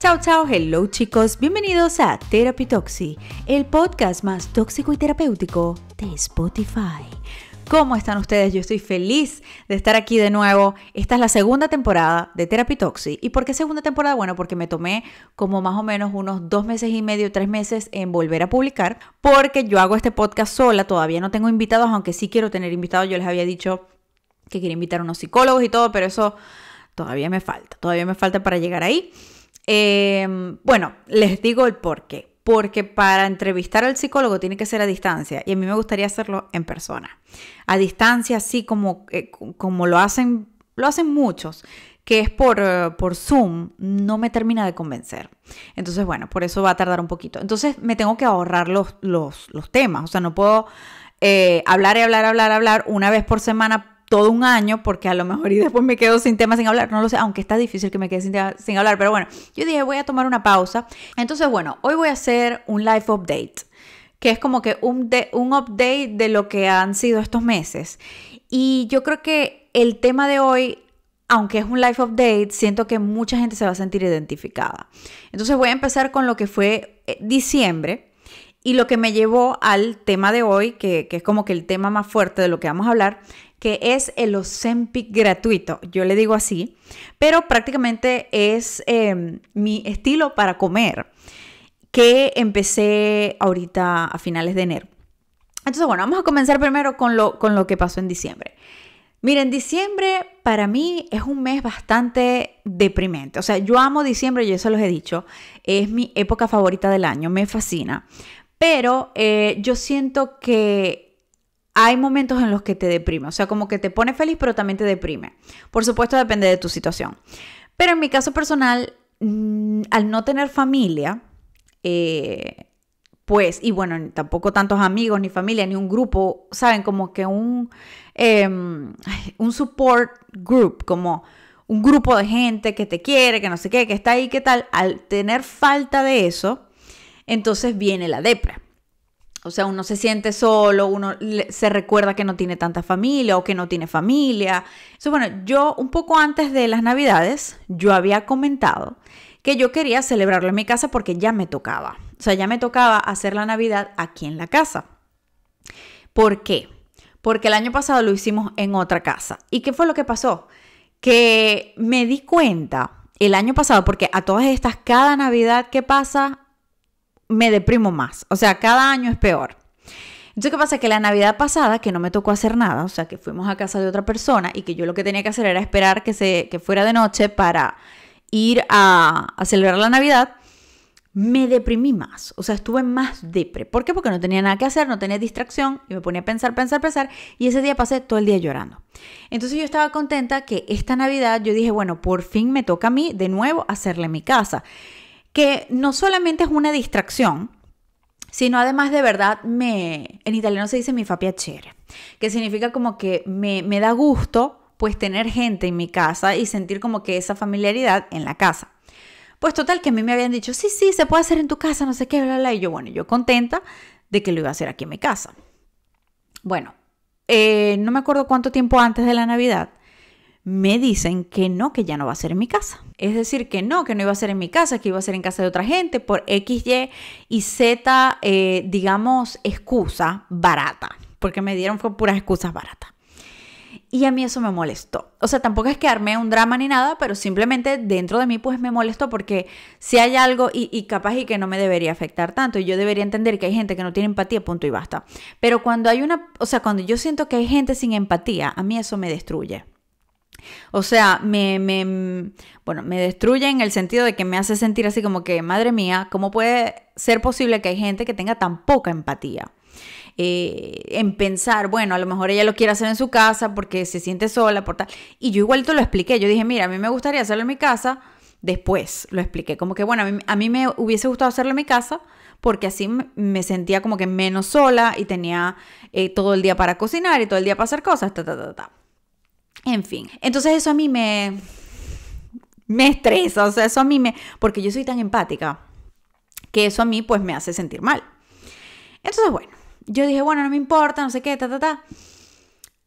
Chao, chao, hello chicos, bienvenidos a Therapy Toxi, el podcast más tóxico y terapéutico de Spotify. ¿Cómo están ustedes? Yo estoy feliz de estar aquí de nuevo. Esta es la segunda temporada de Therapy Toxic. ¿Y por qué segunda temporada? Bueno, porque me tomé como más o menos unos dos meses y medio, tres meses en volver a publicar, porque yo hago este podcast sola, todavía no tengo invitados, aunque sí quiero tener invitados. Yo les había dicho que quería invitar a unos psicólogos y todo, pero eso todavía me falta, todavía me falta para llegar ahí. Em, bueno, les digo el porqué porque para entrevistar al psicólogo tiene que ser a distancia y a mí me gustaría hacerlo en persona. A distancia, así como, eh, como lo, hacen, lo hacen muchos, que es por, eh, por Zoom, no me termina de convencer. Entonces, bueno, por eso va a tardar un poquito. Entonces, me tengo que ahorrar los, los, temas, o sea, no puedo eh, hablar y hablar, hablar, hablar una vez por semana todo un año, porque a lo mejor y después me quedo sin tema, sin hablar, no lo sé, aunque está difícil que me quede sin, sin hablar, pero bueno, yo dije voy a tomar una pausa. Entonces, bueno, hoy voy a hacer un live update, que es como que un, un update de lo que han sido estos meses. Y yo creo que el tema de hoy aunque es un life update, siento que mucha gente se va a sentir identificada. Entonces voy a empezar con lo que fue eh, diciembre y lo que me llevó al tema de hoy, que, que, es como que el tema más fuerte de lo que vamos a hablar, que es el Ozempic gratuito, yo le digo así, pero prácticamente es em, mi estilo para comer, que empecé ahorita a finales de enero. Entonces, bueno, vamos a comenzar primero con lo, con lo que pasó en diciembre. Miren, diciembre para mí es un mes bastante deprimente. O sea, yo amo diciembre, yo se los he dicho. Es mi época favorita del año, me fascina. Pero eh, yo siento que hay momentos en los que te deprime, o sea, como que te pone feliz, pero también te deprime. Por supuesto, depende de tu situación. Pero en mi caso personal, mm, al no tener familia, eh, pues, y bueno, tampoco tantos amigos, ni familia, ni un grupo, ¿saben? Como que un, em, un support group, como un grupo de gente que te quiere, que no sé qué, que está ahí, qué tal. Al tener falta de eso, entonces viene la depre. O sea, uno se siente solo, uno se recuerda que no tiene tanta familia o que no tiene familia. Eso bueno, yo un poco antes de las navidades, yo había comentado que yo quería celebrarlo en mi casa porque ya me tocaba. O sea, ya me tocaba hacer la Navidad aquí en la casa. ¿Por qué? Porque el año pasado lo hicimos en otra casa. ¿Y qué fue lo que pasó? Que me di cuenta el año pasado, porque a todas estas, cada Navidad que pasa, me deprimo más. O sea, cada año es peor. Entonces, ¿qué pasa? Que la Navidad pasada, que no me tocó hacer nada, o sea, que fuimos a casa de otra persona y que yo lo que tenía que hacer era esperar que, se, fuera de noche para ir a, celebrar la Navidad, me deprimí más, o sea, estuve más depre. ¿Por qué? Porque no tenía nada que hacer, no tenía distracción y me ponía a pensar, pensar, pensar y ese día pasé todo el día llorando. Entonces yo estaba contenta que esta Navidad yo dije, bueno, por fin me toca a mí de nuevo hacerle mi casa que no solamente es una distracción, sino además de verdad me, en italiano se dice mi fa piacere, que significa como que me, da gusto pues tener gente en mi casa y sentir como que esa familiaridad en la casa. Pues total que a mí me habían dicho, sí, sí, se puede hacer en tu casa, no sé qué, bla, bla, y yo, bueno, yo contenta de que lo iba a hacer aquí en mi casa. Bueno, eh, no me acuerdo cuánto tiempo antes de la Navidad, me dicen que no, que ya no va a ser en mi casa. Es decir, que no, que no iba a ser en mi casa, que iba a ser en casa de otra gente por X, Y y Z, eh, digamos, excusa barata. Porque me dieron puras excusas baratas. Y a mí eso me molestó. O sea, tampoco es que armé un drama ni nada, pero simplemente dentro de mí pues me molestó porque si hay algo y, y, capaz y que no me debería afectar tanto, y yo debería entender que hay gente que no tiene empatía, punto y basta. Pero cuando hay una, o sea, cuando yo siento que hay gente sin empatía, a mí eso me destruye. O sea, me, me, bueno, me destruye en el sentido de que me hace sentir así como que, madre mía, ¿cómo puede ser posible que hay gente que tenga tan poca empatía? Eh, en pensar, bueno, a lo mejor ella lo quiere hacer en su casa porque se siente sola, por tal. Y yo igual lo expliqué, yo dije, mira, a mí me gustaría hacerlo en mi casa, después lo expliqué, como que, bueno, a mí, me hubiese gustado hacerlo en mi casa porque así me sentía como que menos sola y tenía eh, todo el día para cocinar y todo el día para hacer cosas, ta, ta, ta, ta. En fin, entonces eso a mí me, me estresa, o sea, eso a mí me, porque yo soy tan empática, que eso a mí pues me hace sentir mal. Entonces, bueno, yo dije, bueno, no me importa, no sé qué, ta, ta, ta.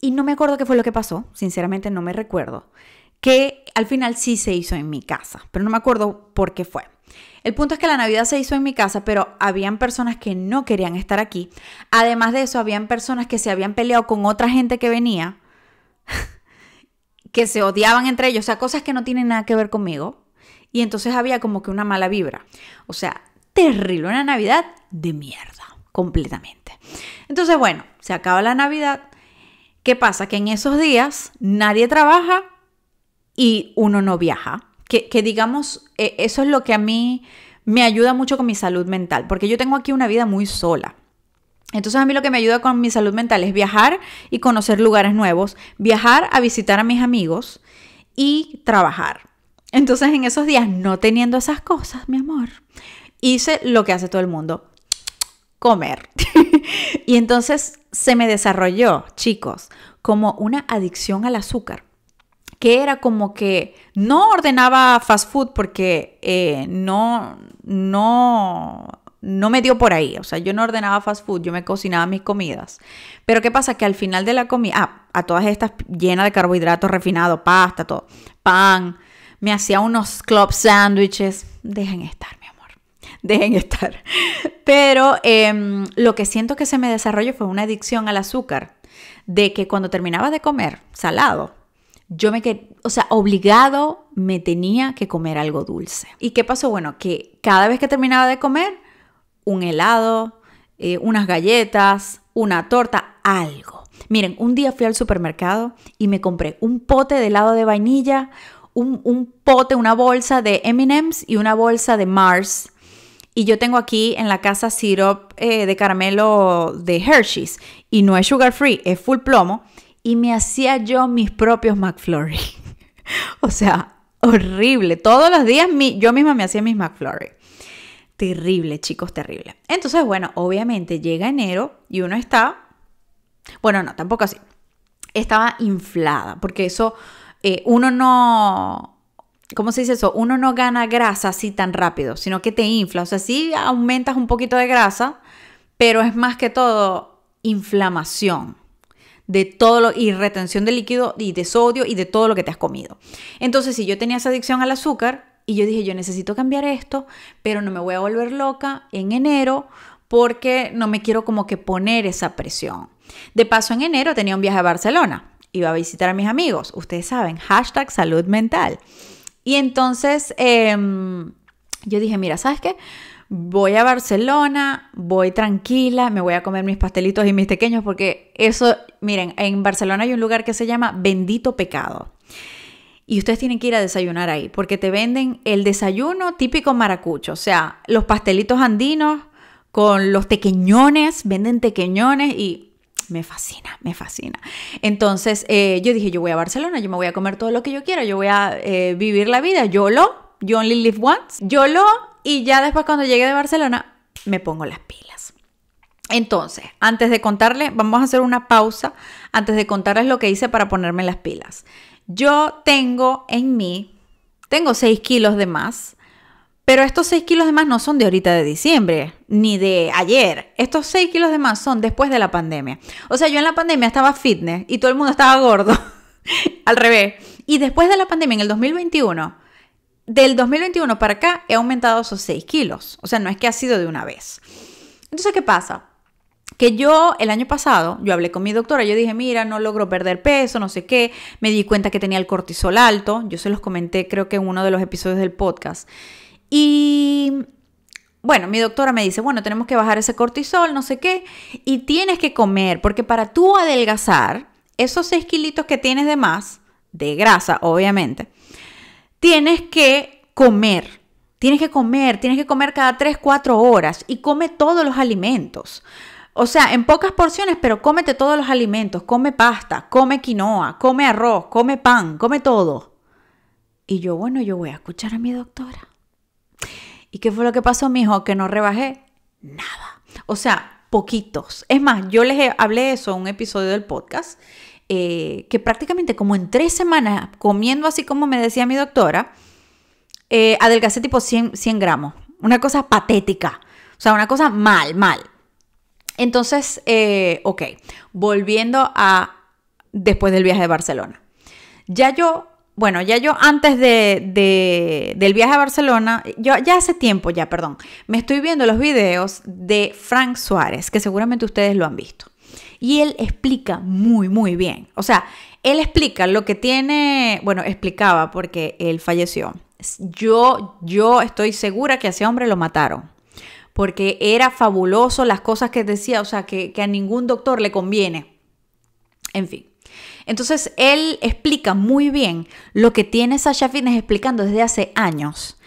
Y no me acuerdo qué fue lo que pasó, sinceramente no me recuerdo, que al final sí se hizo en mi casa, pero no me acuerdo por qué fue. El punto es que la Navidad se hizo en mi casa, pero habían personas que no querían estar aquí. Además de eso, habían personas que se habían peleado con otra gente que venía que se odiaban entre ellos, o sea, cosas que no tienen nada que ver conmigo. Y entonces había como que una mala vibra. O sea, terrible, una Navidad de mierda, completamente. Entonces, bueno, se acaba la Navidad. ¿Qué pasa? Que en esos días nadie trabaja y uno no viaja. Que, digamos, eh, eso es lo que a mí me ayuda mucho con mi salud mental, porque yo tengo aquí una vida muy sola. Entonces a mí lo que me ayuda con mi salud mental es viajar y conocer lugares nuevos, viajar a visitar a mis amigos y trabajar. Entonces en esos días no teniendo esas cosas, mi amor, hice lo que hace todo el mundo, comer. y entonces se me desarrolló, chicos, como una adicción al azúcar que era como que no ordenaba fast food porque eh, no, no no me dio por ahí. O sea, yo no ordenaba fast food, yo me cocinaba mis comidas. Pero ¿qué pasa? Que al final de la comida, ah, a todas estas llenas de carbohidratos refinados, pasta, todo, pan, me hacía unos club sandwiches. Dejen estar, mi amor. Dejen estar. Pero em, lo que siento que se me desarrolló fue una adicción al azúcar. De que cuando terminaba de comer salado, yo me quedé, o sea, obligado me tenía que comer algo dulce. ¿Y qué pasó? Bueno, que cada vez que terminaba de comer, un helado, eh, unas galletas, una torta, algo. Miren, un día fui al supermercado y me compré un pote de helado de vainilla, un, pote, una bolsa de MM's y una bolsa de Mars. Y yo tengo aquí en la casa syrup eh, de caramelo de Hershey's. Y no es sugar free, es full plomo. Y me hacía yo mis propios McFlurry. o sea, horrible. Todos los días mi, yo misma me hacía mis McFlurry. Terrible, chicos, terrible. Entonces, bueno, obviamente llega enero y uno está... Bueno, no, tampoco así. Estaba inflada, porque eso, eh, uno no... ¿Cómo se dice eso? Uno no gana grasa así tan rápido, sino que te infla. O sea, sí aumentas un poquito de grasa, pero es más que todo inflamación de todo y retención de líquido y de sodio y de todo lo que te has comido. Entonces, si yo tenía esa adicción al azúcar, y yo dije, yo necesito cambiar esto, pero no me voy a volver loca en enero porque no me quiero como que poner esa presión. De paso, en enero tenía un viaje a Barcelona. Iba a visitar a mis amigos. Ustedes saben, hashtag salud mental. Y entonces em, yo dije, mira, ¿sabes qué? Voy a Barcelona, voy tranquila, me voy a comer mis pastelitos y mis pequeños porque eso, miren, en Barcelona hay un lugar que se llama Bendito Pecado y ustedes tienen que ir a desayunar ahí, porque te venden el desayuno típico maracucho, o sea, los pastelitos andinos con los tequeñones, venden tequeñones y me fascina, me fascina. Entonces eh, yo dije, yo voy a Barcelona, yo me voy a comer todo lo que yo quiera, yo voy a eh, vivir la vida, yo lo, you only live once, yo lo, y ya después cuando llegue de Barcelona me pongo las pilas. Entonces, antes de contarles, vamos a hacer una pausa antes de contarles lo que hice para ponerme las pilas. Yo tengo en mí, tengo 6 kilos de más, pero estos 6 kilos de más no son de ahorita de diciembre, ni de ayer. Estos 6 kilos de más son después de la pandemia. O sea, yo en la pandemia estaba fitness y todo el mundo estaba gordo, al revés. Y después de la pandemia, en el 2021, del 2021 para acá, he aumentado esos 6 kilos. O sea, no es que ha sido de una vez. Entonces, ¿qué pasa? que yo el año pasado, yo hablé con mi doctora, yo dije, mira, no logro perder peso, no sé qué, me di cuenta que tenía el cortisol alto, yo se los comenté creo que en uno de los episodios del podcast. Y bueno, mi doctora me dice, bueno, tenemos que bajar ese cortisol, no sé qué, y tienes que comer, porque para tú adelgazar, esos 6 kilitos que tienes de más, de grasa, obviamente, tienes que comer. Tienes que comer, tienes que comer cada 3, 4 horas y come todos los alimentos. O sea, en pocas porciones, pero cómete todos los alimentos, come pasta, come quinoa, come arroz, come pan, come todo. Y yo, bueno, yo voy a escuchar a mi doctora. ¿Y qué fue lo que pasó, mijo? Que no rebajé nada. O sea, poquitos. Es más, yo les hablé eso en un episodio del podcast, eh, que prácticamente como en tres semanas, comiendo así como me decía mi doctora, eh, adelgacé tipo 100, 100 gramos. Una cosa patética. O sea, una cosa mal, mal. Entonces, eh, ok, volviendo a después del viaje de Barcelona. Ya yo, bueno, ya yo antes de, del viaje a Barcelona, yo ya hace tiempo, ya, perdón, me estoy viendo los videos de Frank Suárez, que seguramente ustedes lo han visto. Y él explica muy, muy bien. O sea, él explica lo que tiene, bueno, explicaba porque él falleció. Yo, yo estoy segura que a ese hombre lo mataron porque era fabuloso las cosas que decía, o sea, que, a ningún doctor le conviene. En fin. Entonces él explica muy bien lo que tiene Sasha Fitness explicando desde hace años,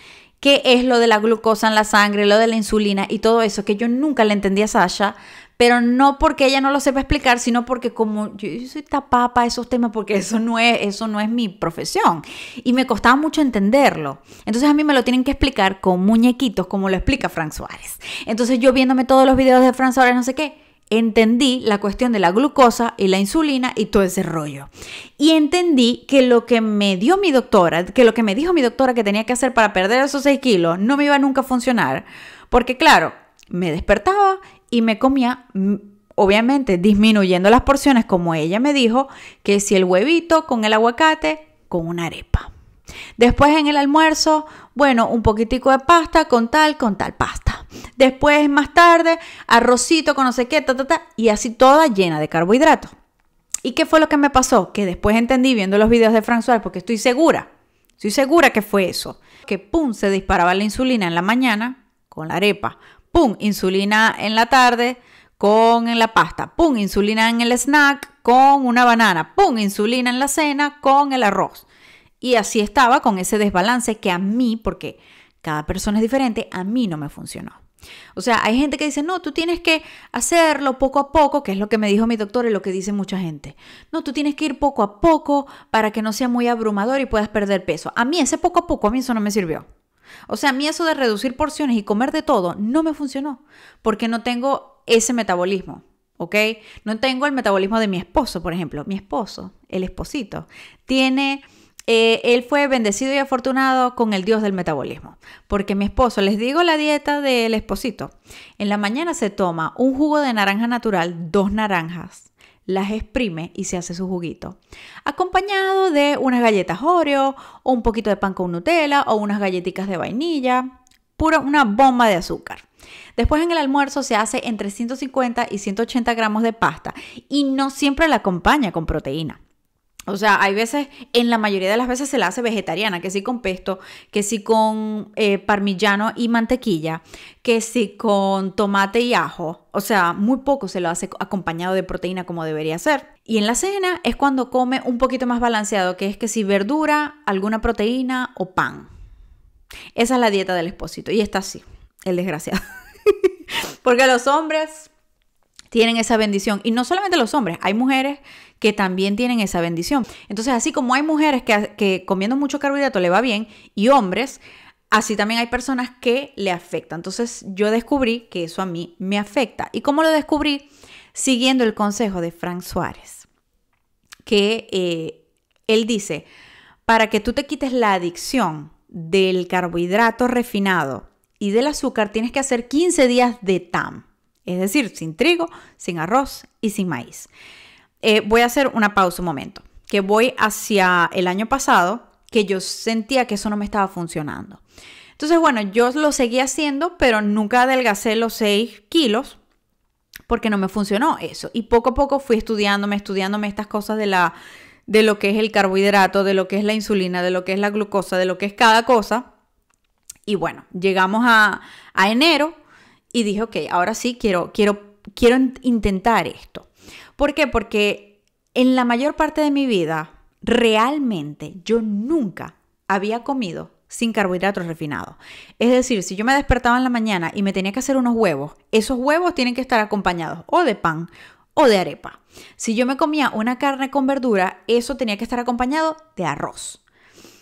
qué es lo de la glucosa en la sangre, lo de la insulina y todo eso, que yo nunca le entendía a Sasha, pero no porque ella no lo sepa explicar, sino porque como yo, soy tapapa para esos temas, porque eso no, es, eso no es mi profesión. Y me costaba mucho entenderlo. Entonces a mí me lo tienen que explicar con muñequitos, como lo explica Frank Suárez. Entonces yo viéndome todos los videos de Frank Suárez, no sé qué, entendí la cuestión de la glucosa y la insulina y todo ese rollo. Y entendí que lo que me dio mi doctora, que lo que me dijo mi doctora que tenía que hacer para perder esos 6 kilos, no me iba nunca a funcionar. Porque claro, me despertaba y me comía, mm, obviamente, disminuyendo las porciones, como ella me dijo, que si el huevito con el aguacate, con una arepa. Después en el almuerzo, bueno, un poquitico de pasta con tal, con tal pasta. Después más tarde, arrocito con no sé qué, ta, y así toda llena de carbohidratos. ¿Y qué fue lo que me pasó? Que después entendí viendo los videos de François, porque estoy segura, estoy segura que fue eso, que pum, se disparaba la insulina en la mañana con la arepa, pum, insulina en la tarde con en la pasta, pum, insulina en el snack con una banana, pum, insulina en la cena con el arroz. Y así estaba con ese desbalance que a mí, porque cada persona es diferente, a mí no me funcionó. O sea, hay gente que dice, no, tú tienes que hacerlo poco a poco, que es lo que me dijo mi doctor y lo que dice mucha gente. No, tú tienes que ir poco a poco para que no sea muy abrumador y puedas perder peso. A mí ese poco a poco, a mí eso no me sirvió. O sea, a mí eso de reducir porciones y comer de todo no me funcionó porque no tengo ese metabolismo. ¿ok? No tengo el metabolismo de mi esposo, por ejemplo. Mi esposo, el esposito, tiene... Eh, él fue bendecido y afortunado con el dios del metabolismo, porque mi esposo, les digo la dieta del esposito, en la mañana se toma un jugo de naranja natural, dos naranjas, las exprime y se hace su juguito. Acompañado de unas galletas Oreo, un poquito de pan con Nutella, o unas galletitas de vainilla, pura una bomba de azúcar. Después en el almuerzo se hace entre 150 y 180 gramos de pasta y no siempre la acompaña con proteína. O sea, hay veces, en la mayoría de las veces se la hace vegetariana, que sí con pesto, que sí con eh, parmigiano y mantequilla, que sí con tomate y ajo. O sea, muy poco se lo hace acompañado de proteína como debería ser. Y en la cena es cuando come un poquito más balanceado, que es que si verdura, alguna proteína o pan. Esa es la dieta del expósito. Y está así, el desgraciado. Porque los hombres tienen esa bendición. Y no solamente los hombres, hay mujeres que también tienen esa bendición. Entonces, así como hay mujeres que, comiendo mucho carbohidrato le va bien y hombres, así también hay personas que le afecta. Entonces, yo descubrí que eso a mí me afecta. ¿Y cómo lo descubrí? Siguiendo el consejo de Frank Suárez, que eh, él dice, para que tú te quites la adicción del carbohidrato refinado y del azúcar, tienes que hacer 15 días de TAM, es decir, sin trigo, sin arroz y sin maíz. Eh, voy a hacer una pausa un momento, que voy hacia el año pasado, que yo sentía que eso no me estaba funcionando. Entonces, bueno, yo lo seguí haciendo, pero nunca adelgacé los 6 kilos porque no me funcionó eso. Y poco a poco fui estudiándome, estudiándome estas cosas de, la, de lo que es el carbohidrato, de lo que es la insulina, de lo que es la glucosa, de lo que es cada cosa. Y bueno, llegamos a, enero y dije, ok, ahora sí quiero, quiero, quiero intentar esto. ¿Por qué? Porque en la mayor parte de mi vida, realmente yo nunca había comido sin carbohidratos refinados. Es decir, si yo me despertaba en la mañana y me tenía que hacer unos huevos, esos huevos tienen que estar acompañados o de pan o de arepa. Si yo me comía una carne con verdura, eso tenía que estar acompañado de arroz.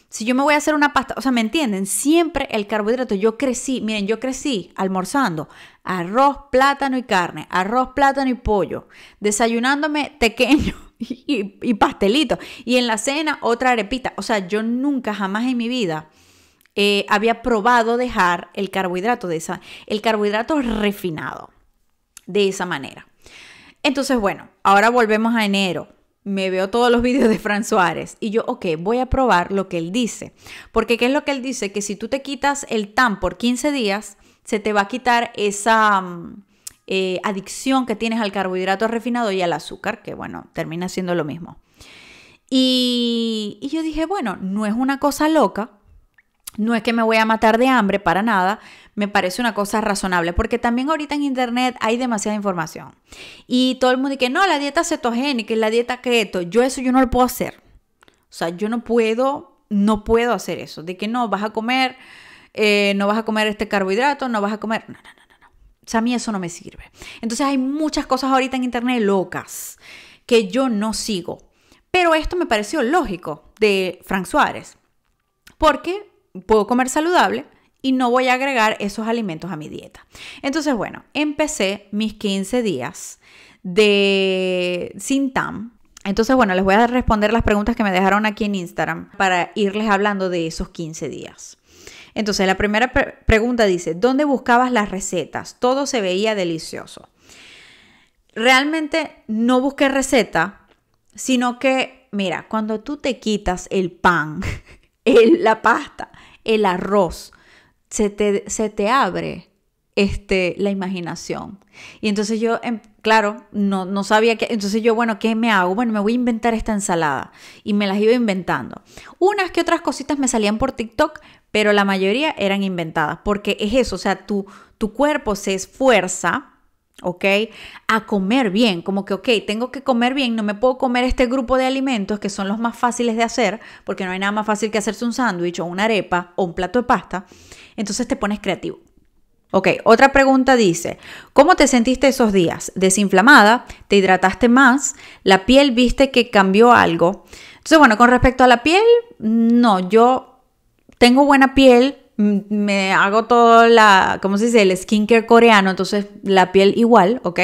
Si yo me voy a hacer una pasta, o sea, ¿me entienden? Siempre el carbohidrato. Yo crecí, miren, yo crecí almorzando arroz, plátano y carne, arroz, plátano y pollo, desayunándome pequeño y, y pastelito, y en la cena otra arepita. O sea, yo nunca, jamás en mi vida eh, había probado dejar el carbohidrato de esa, el carbohidrato refinado de esa manera. Entonces, bueno, ahora volvemos a enero me veo todos los vídeos de Fran Suárez y yo, ok, voy a probar lo que él dice. Porque ¿qué es lo que él dice? Que si tú te quitas el tan por 15 días, se te va a quitar esa mm, eh, adicción que tienes al carbohidrato refinado y al azúcar, que bueno, termina siendo lo mismo. y yo dije, bueno, no es una cosa loca, no es que me voy a matar de hambre para nada, me parece una cosa razonable, porque también ahorita en internet hay demasiada información. Y todo el mundo dice, no, la dieta cetogénica la dieta keto, yo eso yo no lo puedo hacer. O sea, yo no puedo, no puedo hacer eso, de que no, vas a comer, eh, no vas a comer este carbohidrato, no vas a comer, no, no, no, no. O sea, a mí eso no me sirve. Entonces hay muchas cosas ahorita en internet locas que yo no sigo. Pero esto me pareció lógico de Frank Suárez, porque puedo comer saludable, y no voy a agregar esos alimentos a mi dieta. Entonces, bueno, empecé mis 15 días de sin TAM. Entonces, bueno, les voy a responder las preguntas que me dejaron aquí en Instagram para irles hablando de esos 15 días. Entonces, la primera pregunta dice, ¿dónde buscabas las recetas? Todo se veía delicioso. Realmente no busqué receta, sino que, mira, cuando tú te quitas el pan, la pasta, el arroz, se te, abre este, la imaginación. Y entonces yo, em, claro, no, no sabía qué. Entonces yo, bueno, ¿qué me hago? Bueno, me voy a inventar esta ensalada. Y me las iba inventando. Unas que otras cositas me salían por TikTok, pero la mayoría eran inventadas. Porque es eso, o sea, tu, tu cuerpo se esfuerza ¿ok? A comer bien, como que, ok, tengo que comer bien, no me puedo comer este grupo de alimentos que son los más fáciles de hacer, porque no hay nada más fácil que hacerse un sándwich o una arepa o un plato de pasta, entonces te pones creativo. Ok, otra pregunta dice, ¿cómo te sentiste esos días? ¿Desinflamada? ¿Te hidrataste más? ¿La piel viste que cambió algo? Entonces, bueno, con respecto a la piel, no, yo tengo buena piel, me hago todo la, ¿cómo se dice? El skincare coreano, entonces la piel igual, ¿ok?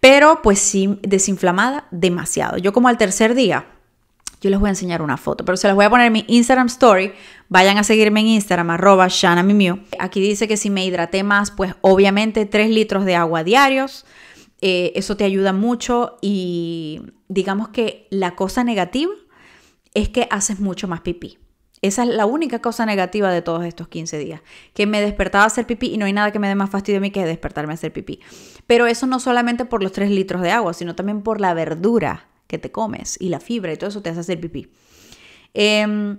Pero pues sí, desinflamada demasiado. Yo como al tercer día, yo les voy a enseñar una foto, pero se las voy a poner en mi Instagram Story. Vayan a seguirme en Instagram, arroba shanamimiu. Aquí dice que si me hidraté más, pues obviamente 3 litros de agua diarios. Eh, eso te ayuda mucho y digamos que la cosa negativa es que haces mucho más pipí. Esa es la única cosa negativa de todos estos 15 días, que me despertaba a hacer pipí y no hay nada que me dé más fastidio a mí que despertarme a hacer pipí. Pero eso no solamente por los 3 litros de agua, sino también por la verdura que te comes y la fibra y todo eso te hace hacer pipí. Em,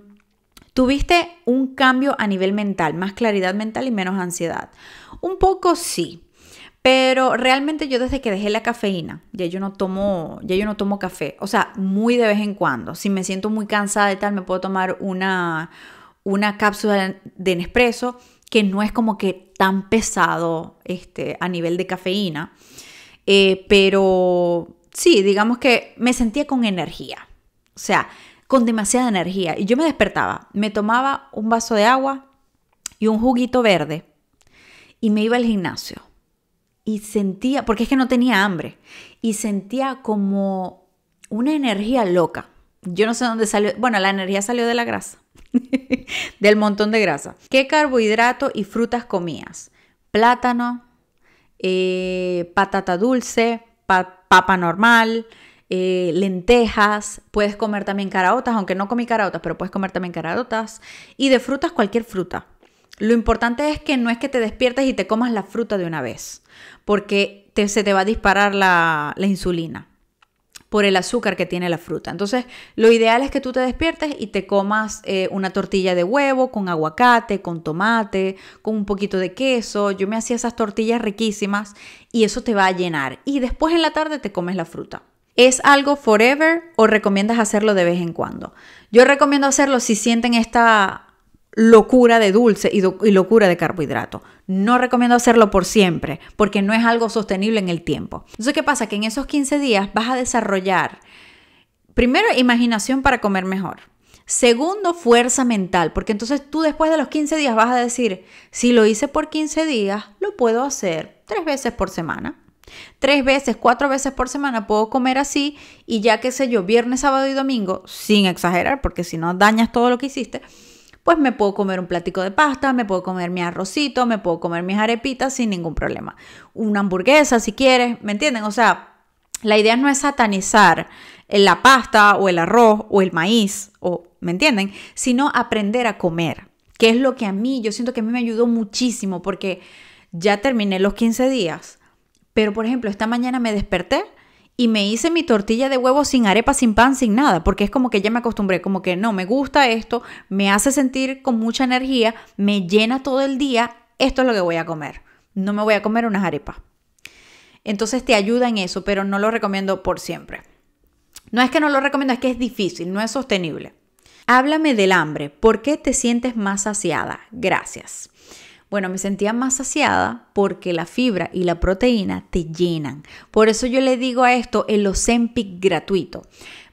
Tuviste un cambio a nivel mental, más claridad mental y menos ansiedad. Un poco sí, pero realmente yo desde que dejé la cafeína, ya yo no tomo, ya yo no tomo café, o sea, muy de vez en cuando. Si me siento muy cansada y tal, me puedo tomar una una cápsula de Nespresso que no es como que tan pesado este, a nivel de cafeína, eh, pero sí, digamos que me sentía con energía, o sea, con demasiada energía. Y yo me despertaba, me tomaba un vaso de agua y un juguito verde y me iba al gimnasio y sentía, porque es que no tenía hambre, y sentía como una energía loca. Yo no sé dónde salió, bueno, la energía salió de la grasa, del montón de grasa. ¿Qué carbohidrato y frutas comías? Plátano, eh, patata dulce, papa normal, eh, lentejas, puedes comer también caraotas, aunque no comí caraotas, pero puedes comer también caraotas, y de frutas cualquier fruta, lo importante es que no es que te despiertes y te comas la fruta de una vez, porque se te va a disparar la, insulina por el azúcar que tiene la fruta. Entonces, lo ideal es que tú te despiertes y te comas eh, una tortilla de huevo con aguacate, con tomate, con un poquito de queso. Yo me hacía esas tortillas riquísimas y eso te va a llenar. Y después en la tarde te comes la fruta. ¿Es algo forever o recomiendas hacerlo de vez en cuando? Yo recomiendo hacerlo si sienten esta locura de dulce y, locura de carbohidrato. No recomiendo hacerlo por siempre porque no es algo sostenible en el tiempo. Entonces, ¿qué pasa? Que en esos 15 días vas a desarrollar, primero, imaginación para comer mejor. Segundo, fuerza mental, porque entonces tú después de los 15 días vas a decir, si lo hice por 15 días, lo puedo hacer tres veces por semana. Tres veces, cuatro veces por semana puedo comer así y ya que sé yo, viernes, sábado y domingo, sin exagerar, porque si no dañas todo lo que hiciste, pues me puedo comer un platico de pasta, me puedo comer mi arrocito, me puedo comer mis arepitas sin ningún problema. Una hamburguesa si quieres, ¿me entienden? O sea, la idea no es satanizar la pasta o el arroz o el maíz, o, ¿me entienden? Sino aprender a comer, que es lo que a mí, yo siento que a mí me ayudó muchísimo porque ya terminé los 15 días, pero por ejemplo, esta mañana me desperté y me hice mi tortilla de huevo sin arepa, sin pan, sin nada, porque es como que ya me acostumbré, como que no, me gusta esto, me hace sentir con mucha energía, me llena todo el día, esto es lo que voy a comer. No me voy a comer unas arepas. Entonces te ayuda en eso, pero no lo recomiendo por siempre. No es que no lo recomiendo, es que es difícil, no es sostenible. Háblame del hambre. ¿Por qué te sientes más saciada? Gracias. Bueno, me sentía más saciada porque la fibra y la proteína te llenan. Por eso yo le digo a esto el Ozempic gratuito.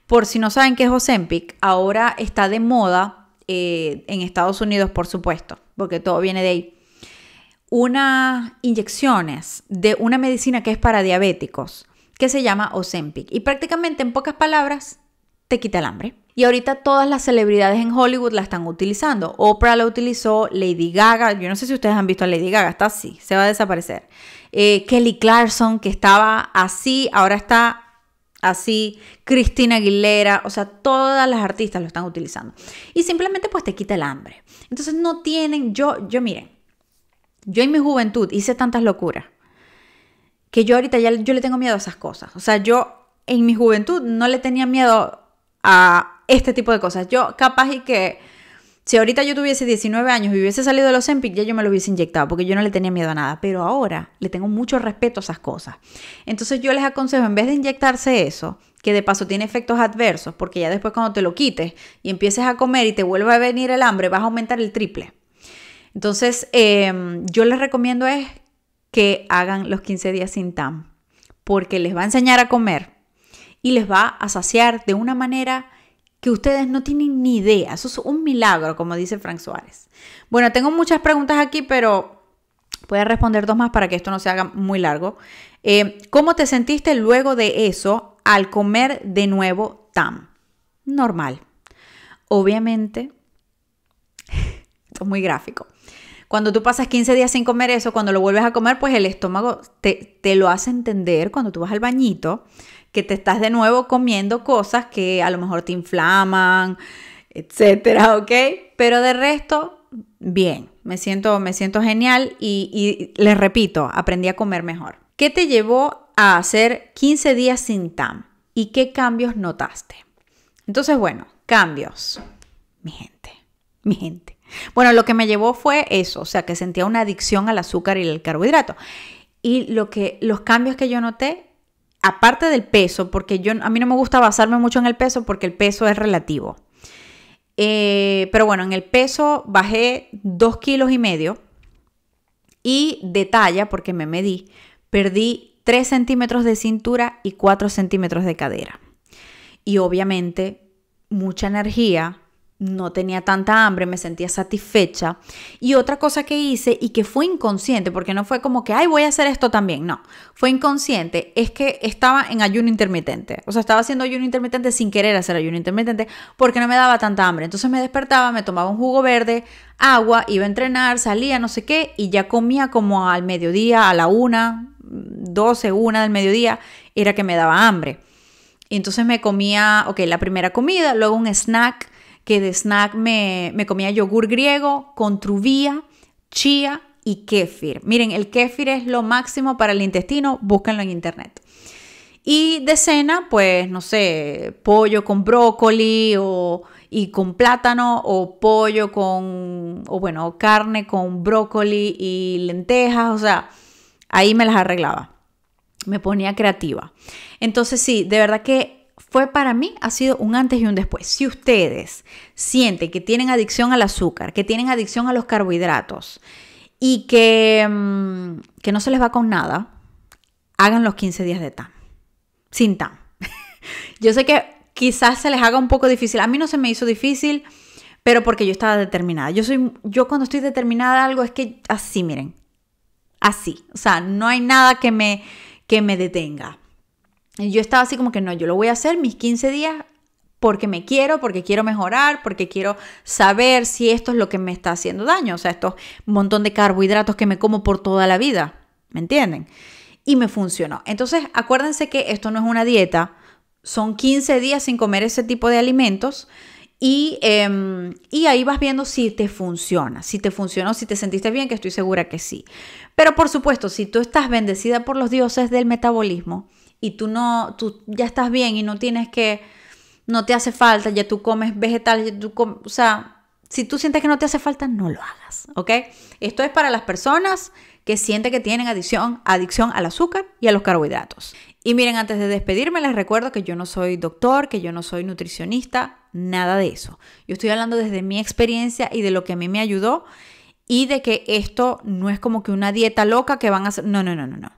Por si no saben qué es Ozempic, ahora está de moda eh, en Estados Unidos, por supuesto, porque todo viene de ahí. Unas inyecciones de una medicina que es para diabéticos, que se llama Ozempic. Y prácticamente, en pocas palabras, te quita el hambre. Y ahorita todas las celebridades en Hollywood la están utilizando. Oprah la utilizó, Lady Gaga, yo no sé si ustedes han visto a Lady Gaga, está así, se va a desaparecer. Eh, Kelly Clarkson, que estaba así, ahora está así, Cristina Aguilera, o sea, todas las artistas lo están utilizando. Y simplemente pues te quita el hambre. Entonces no tienen, yo, yo miren, yo en mi juventud hice tantas locuras que yo ahorita ya yo le tengo miedo a esas cosas. O sea, yo en mi juventud no le tenía miedo a este tipo de cosas. Yo capaz y que si ahorita yo tuviese 19 años y hubiese salido de los Empic, ya yo me lo hubiese inyectado porque yo no le tenía miedo a nada, pero ahora le tengo mucho respeto a esas cosas. Entonces yo les aconsejo, en vez de inyectarse eso, que de paso tiene efectos adversos, porque ya después cuando te lo quites y empieces a comer y te vuelve a venir el hambre, vas a aumentar el triple. Entonces em, yo les recomiendo es que hagan los 15 días sin TAM, porque les va a enseñar a comer y les va a saciar de una manera que ustedes no tienen ni idea. Eso es un milagro, como dice Frank Suárez. Bueno, tengo muchas preguntas aquí, pero voy a responder dos más para que esto no se haga muy largo. Eh, ¿Cómo te sentiste luego de eso al comer de nuevo tam? Normal. Obviamente, esto es muy gráfico. Cuando tú pasas 15 días sin comer eso, cuando lo vuelves a comer, pues el estómago te, te lo hace entender cuando tú vas al bañito que te estás de nuevo comiendo cosas que a lo mejor te inflaman, etcétera, ¿ok? Pero de resto, bien, me siento, me siento genial y, les repito, aprendí a comer mejor. ¿Qué te llevó a hacer 15 días sin TAM y qué cambios notaste? Entonces, bueno, cambios, mi gente, mi gente. Bueno, lo que me llevó fue eso, o sea, que sentía una adicción al azúcar y al carbohidrato. Y lo que, los cambios que yo noté aparte del peso, porque yo, a mí no me gusta basarme mucho en el peso porque el peso es relativo. Eh, pero bueno, en el peso bajé 2 kilos y medio y de talla, porque me medí, perdí 3 centímetros de cintura y 4 centímetros de cadera. Y obviamente mucha energía, no tenía tanta hambre, me sentía satisfecha. Y otra cosa que hice y que fue inconsciente, porque no fue como que, ay, voy a hacer esto también, no, fue inconsciente, es que estaba en ayuno intermitente. O sea, estaba haciendo ayuno intermitente sin querer hacer ayuno intermitente porque no me daba tanta hambre. Entonces me despertaba, me tomaba un jugo verde, agua, iba a entrenar, salía, no sé qué, y ya comía como al mediodía, a la una, doce, una del mediodía, era que me daba hambre. Y entonces me comía, ok, la primera comida, luego un snack que de snack me, comía yogur griego con trubía, chía y kéfir. Miren, el kéfir es lo máximo para el intestino, búsquenlo en internet. Y de cena, pues, no sé, pollo con brócoli o, y con plátano o pollo con, o bueno, carne con brócoli y lentejas, o sea, ahí me las arreglaba, me ponía creativa. Entonces sí, de verdad que fue para mí, ha sido un antes y un después. Si ustedes sienten que tienen adicción al azúcar, que tienen adicción a los carbohidratos y que, mm, no se les va con nada, hagan los 15 días de TAM, sin TAM. yo sé que quizás se les haga un poco difícil, a mí no se me hizo difícil, pero porque yo estaba determinada. Yo, soy, yo cuando estoy determinada algo es que así, miren, así, o sea, no hay nada que me, que me detenga yo estaba así como que no, yo lo voy a hacer mis 15 días porque me quiero, porque quiero mejorar, porque quiero saber si esto es lo que me está haciendo daño, o sea, estos montón de carbohidratos que me como por toda la vida, ¿me entienden? Y me funcionó. Entonces, acuérdense que esto no es una dieta, son 15 días sin comer ese tipo de alimentos. Y, em, y, ahí vas viendo si te funciona, si te funcionó, si te sentiste bien, que estoy segura que sí. Pero por supuesto, si tú estás bendecida por los dioses del metabolismo, y tú no, tú ya estás bien y no tienes que, no te hace falta, ya tú comes vegetales, tú o sea, si tú sientes que no te hace falta, no lo hagas, ¿ok? Esto es para las personas que sienten que tienen adicción, adicción al azúcar y a los carbohidratos. Y miren, antes de despedirme, les recuerdo que yo no soy doctor, que yo no soy nutricionista, nada de eso. Yo estoy hablando desde mi experiencia y de lo que a mí me ayudó y de que esto no es como que una dieta loca que van a hacer. No, no, no, no, no.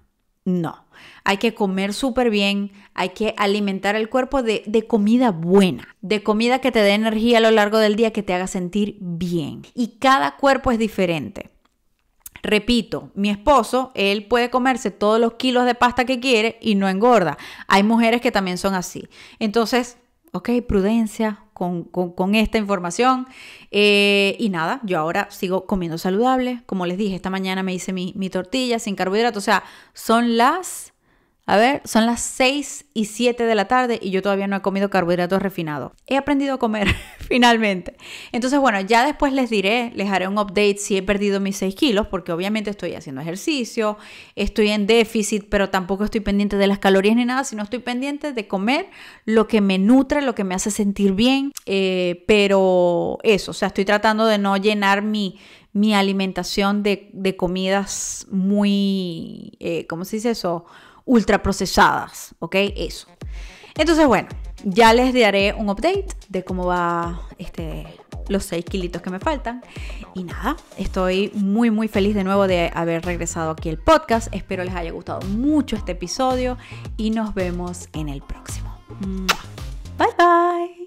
No hay que comer súper bien, hay que alimentar el cuerpo de, comida buena, de comida que te dé energía a lo largo del día, que te haga sentir bien. Y cada cuerpo es diferente. Repito, mi esposo, él puede comerse todos los kilos de pasta que quiere y no engorda. Hay mujeres que también son así. Entonces, ok, prudencia con, esta información. Eh, y nada, yo ahora sigo comiendo saludable. Como les dije, esta mañana me hice mi, mi tortilla sin carbohidratos. O sea, son las a ver, son las 6 y 7 de la tarde y yo todavía no he comido carbohidratos refinados. He aprendido a comer finalmente. Entonces, bueno, ya después les diré, les haré un update si he perdido mis 6 kilos, porque obviamente estoy haciendo ejercicio, estoy en déficit, pero tampoco estoy pendiente de las calorías ni nada, sino estoy pendiente de comer lo que me nutre, lo que me hace sentir bien. Eh, pero eso, o sea, estoy tratando de no llenar mi, mi alimentación de, comidas muy, eh, ¿cómo se dice eso? ultra procesadas ¿ok? Eso. Entonces, bueno, ya les daré un update de cómo va este, los 6 kilitos que me faltan. Y nada, estoy muy muy feliz de nuevo de haber regresado aquí al podcast. Espero les haya gustado mucho este episodio y nos vemos en el próximo. Bye bye.